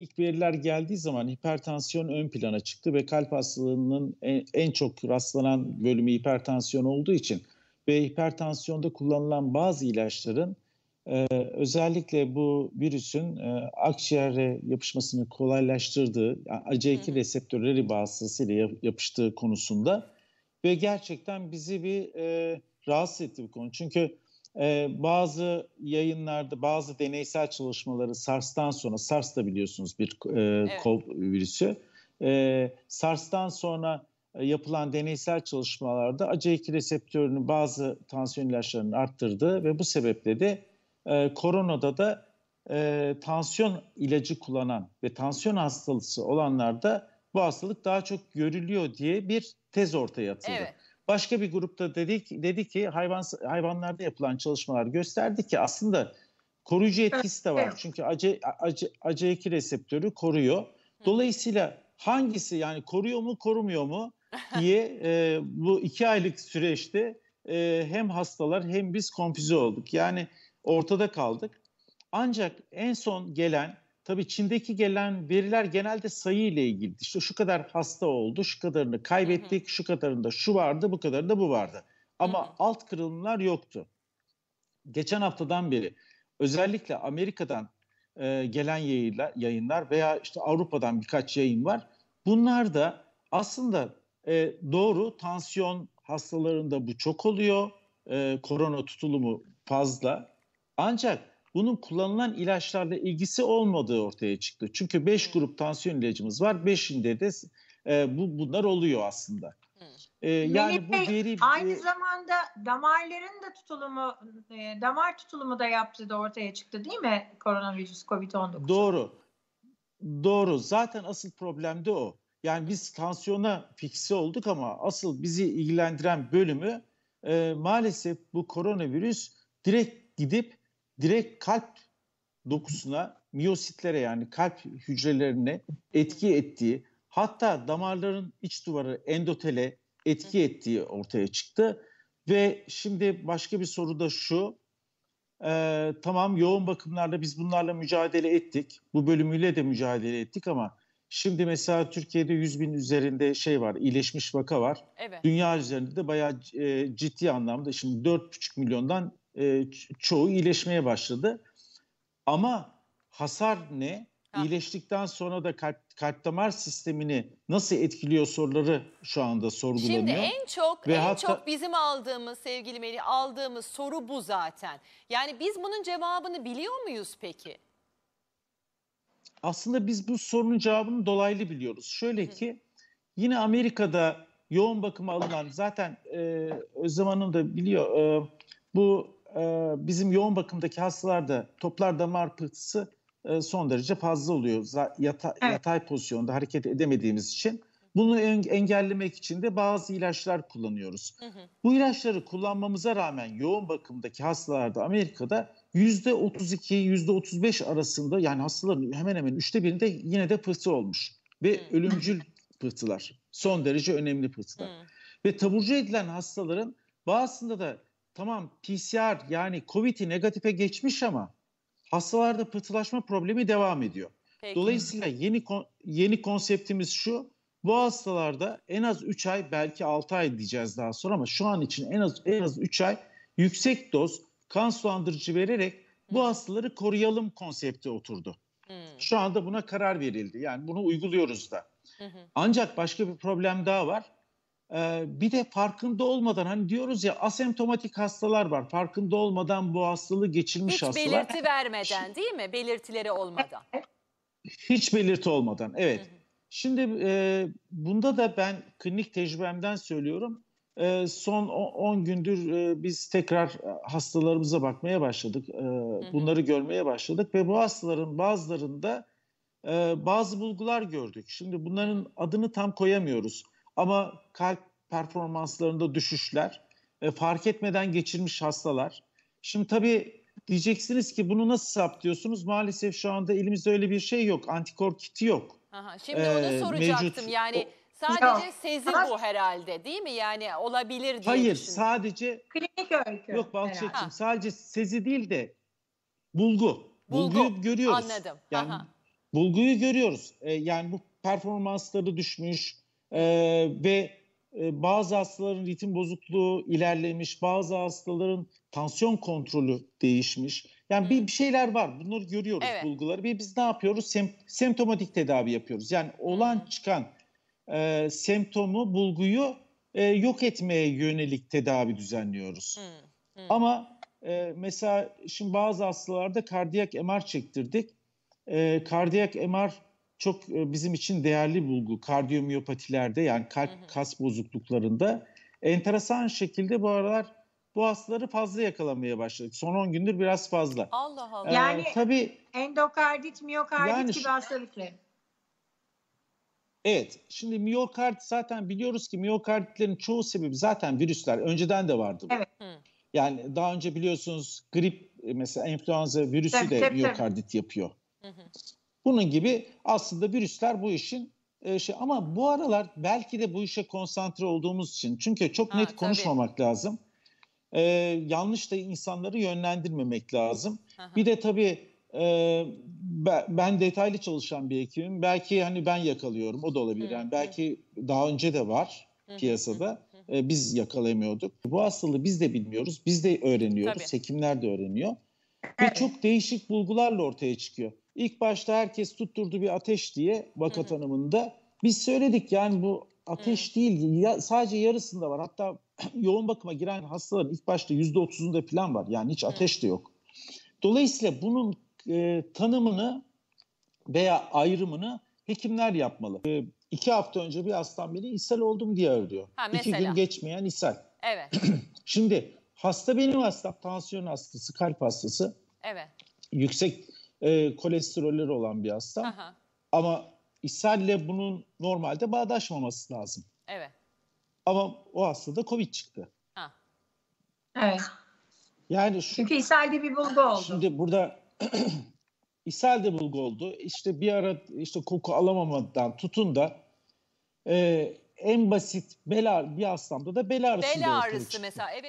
İlk veriler geldiği zaman hipertansiyon ön plana çıktı ve kalp hastalığının en, en çok rastlanan bölümü hipertansiyon olduğu için ve hipertansiyonda kullanılan bazı ilaçların e, özellikle bu virüsün e, akciğere yapışmasını kolaylaştırdığı, AC2 reseptörleri vasıtasıyla yapıştığı konusunda ve gerçekten bizi bir e, rahatsız etti bu konu. Çünkü e, bazı yayınlarda bazı deneysel çalışmaları SARS'tan sonra SARS da biliyorsunuz bir e, evet. kol virüsü. E, SARS'tan sonra e, yapılan deneysel çalışmalarda ACE2 reseptörünün bazı tansiyon ilaçlarının arttırdığı ve bu sebeple de e, koronada da e, tansiyon ilacı kullanan ve tansiyon hastalığı olanlarda bu hastalık daha çok görülüyor diye bir tez ortaya atıldı. Evet. Başka bir grupta dedik dedi ki hayvan hayvanlarda yapılan çalışmalar gösterdi ki aslında koruyucu etkisi de var. Çünkü AC, AC, ac reseptörü koruyor. Dolayısıyla hangisi yani koruyor mu korumuyor mu diye e, bu iki aylık süreçte e, hem hastalar hem biz konfüze olduk. Yani ortada kaldık. Ancak en son gelen Tabii Çin'deki gelen veriler genelde sayı ile ilgili. İşte şu kadar hasta oldu, şu kadarını kaybettik, hı hı. şu kadarında şu vardı, bu kadarında bu vardı. Ama hı hı. alt kırılımlar yoktu. Geçen haftadan beri özellikle Amerika'dan e, gelen yayınlar, yayınlar veya işte Avrupa'dan birkaç yayın var. Bunlar da aslında e, doğru tansiyon hastalarında bu çok oluyor. E, korona tutulumu fazla. Ancak bunun kullanılan ilaçlarla ilgisi olmadığı ortaya çıktı. Çünkü 5 hmm. grup tansiyon ilacımız var. 5'inde de e, bu bunlar oluyor aslında. Hmm. E, yani Melih bu Bey, deri aynı e, zamanda damarların da tutulumu e, damar tutulumu da yaptığı da ortaya çıktı değil mi koronavirüs COVID-19? Doğru. Doğru. Zaten asıl problem de o. Yani biz tansiyona fikse olduk ama asıl bizi ilgilendiren bölümü e, maalesef bu koronavirüs direkt gidip direkt kalp dokusuna, miyositlere yani kalp hücrelerine etki ettiği, hatta damarların iç duvarı endotele etki ettiği ortaya çıktı. Ve şimdi başka bir soru da şu, e, tamam yoğun bakımlarda biz bunlarla mücadele ettik, bu bölümüyle de mücadele ettik ama şimdi mesela Türkiye'de 100 bin üzerinde şey var, iyileşmiş vaka var. Evet. Dünya üzerinde de bayağı e, ciddi anlamda şimdi 4,5 milyondan e, çoğu iyileşmeye başladı. Ama hasar ne? Ha. İyileştikten sonra da kalp, kalp damar sistemini nasıl etkiliyor soruları şu anda sorgulanıyor. Şimdi en çok Ve en hatta... çok bizim aldığımız sevgili Melih aldığımız soru bu zaten. Yani biz bunun cevabını biliyor muyuz peki? Aslında biz bu sorunun cevabını dolaylı biliyoruz. Şöyle Hı. ki yine Amerika'da yoğun bakıma alınan zaten e, Özlem Hanım da biliyor e, bu e, bizim yoğun bakımdaki hastalarda toplar damar pıhtısı e, son derece fazla oluyor. Yata, evet. Yatay pozisyonda hareket edemediğimiz için. Bunu en, engellemek için de bazı ilaçlar kullanıyoruz. Hı hı. Bu ilaçları kullanmamıza rağmen yoğun bakımdaki hastalarda Amerika'da %32-%35 arasında yani hastaların hemen hemen üçte birinde yine de pıhtı olmuş. Ve hı. ölümcül pıhtılar. Son derece önemli pıhtılar. Hı. Ve taburcu edilen hastaların bazısında da tamam PCR yani COVID'i negatife geçmiş ama hastalarda pıhtılaşma problemi devam ediyor. Peki. Dolayısıyla yeni yeni konseptimiz şu. Bu hastalarda en az 3 ay belki 6 ay diyeceğiz daha sonra ama şu an için en az en az 3 ay yüksek doz kan sulandırıcı vererek bu hastaları koruyalım konsepti oturdu. Hmm. Şu anda buna karar verildi. Yani bunu uyguluyoruz da. Hı hı. Ancak başka bir problem daha var. Ee, bir de farkında olmadan hani diyoruz ya asemptomatik hastalar var. Farkında olmadan bu hastalığı geçirmiş Hiç hastalar. Hiç belirti vermeden değil mi? Belirtileri olmadan. Hiç belirti olmadan evet. Hı hı. Şimdi e, bunda da ben klinik tecrübemden söylüyorum. E, son 10 gündür e, biz tekrar hastalarımıza bakmaya başladık. E, bunları hı hı. görmeye başladık ve bu hastaların bazılarında e, bazı bulgular gördük. Şimdi bunların adını tam koyamıyoruz. Ama kalp performanslarında düşüşler e, fark etmeden geçirmiş hastalar. Şimdi tabii diyeceksiniz ki bunu nasıl saptıyorsunuz? Maalesef şu anda elimizde öyle bir şey yok. Antikor kiti yok. Aha, şimdi ee, onu soracaktım. Mevcut. Yani sadece yok. sezi bu herhalde değil mi? Yani olabilir diye Hayır düşündüm. sadece... Klinik öykü. Yok Balçak'cığım sadece sezi değil de bulgu. bulgu. Bulguyu görüyoruz. Anladım. Yani Aha. bulguyu görüyoruz. Ee, yani bu performansları düşmüş, e, ve e, bazı hastaların ritim bozukluğu ilerlemiş, bazı hastaların tansiyon kontrolü değişmiş. Yani bir, bir şeyler var. Bunları görüyoruz evet. bulguları. Ve biz ne yapıyoruz? Sem, semptomatik tedavi yapıyoruz. Yani olan çıkan e, semptomu, bulguyu e, yok etmeye yönelik tedavi düzenliyoruz. Hmm, hmm. Ama e, mesela şimdi bazı hastalarda kardiyak MR çektirdik. E, kardiyak MR çok e, bizim için değerli bulgu. Kardiyomiyopatilerde yani kalp kas bozukluklarında enteresan şekilde bu aralar bu hastaları fazla yakalamaya başladık. Son 10 gündür biraz fazla. Allah Allah. Ee, yani tabii, endokardit, miyokardit yani, gibi hastalıklar. Şey. Evet. Şimdi miyokardit zaten biliyoruz ki miyokarditlerin çoğu sebebi zaten virüsler. Önceden de vardı bu. Evet. Yani daha önce biliyorsunuz grip e, mesela influenza virüsü tabii, de tabii, miyokardit tabii. yapıyor. Hı hı. Bunun gibi aslında virüsler bu işin e, şey ama bu aralar belki de bu işe konsantre olduğumuz için çünkü çok ha, net konuşmamak lazım. E, yanlış da insanları yönlendirmemek lazım. Aha. Bir de tabii e, ben detaylı çalışan bir ekibim. Belki hani ben yakalıyorum o da olabilir. Yani belki daha önce de var piyasada. E, biz yakalamıyorduk Bu hastalığı biz de bilmiyoruz. Biz de öğreniyoruz. Tabii. Hekimler de öğreniyor. Ve çok değişik bulgularla ortaya çıkıyor. İlk başta herkes tutturdu bir ateş diye vaka Hı-hı. tanımında. Biz söyledik yani bu ateş Hı-hı. değil ya, sadece yarısında var. Hatta yoğun bakıma giren hastaların ilk başta %30'unda plan var. Yani hiç ateş de yok. Dolayısıyla bunun e, tanımını veya ayrımını hekimler yapmalı. E, iki hafta önce bir hastam beni ishal oldum diye arıyor. Ha, İki gün geçmeyen ishal. Evet. Şimdi hasta benim hastam, tansiyon hastası, kalp hastası. Evet. Yüksek e, kolesterolleri olan bir hasta. Aha. Ama ishalle bunun normalde bağdaşmaması lazım. Evet. Ama o hastada COVID çıktı. Ha. Evet. Yani şu, Çünkü ishalde bir bulgu oldu. Şimdi burada ishalde bulgu oldu. İşte bir ara işte koku alamamadan tutun da e, en basit bel bir hastamda da bel ağrısı. Bel ağrısı mesela evet.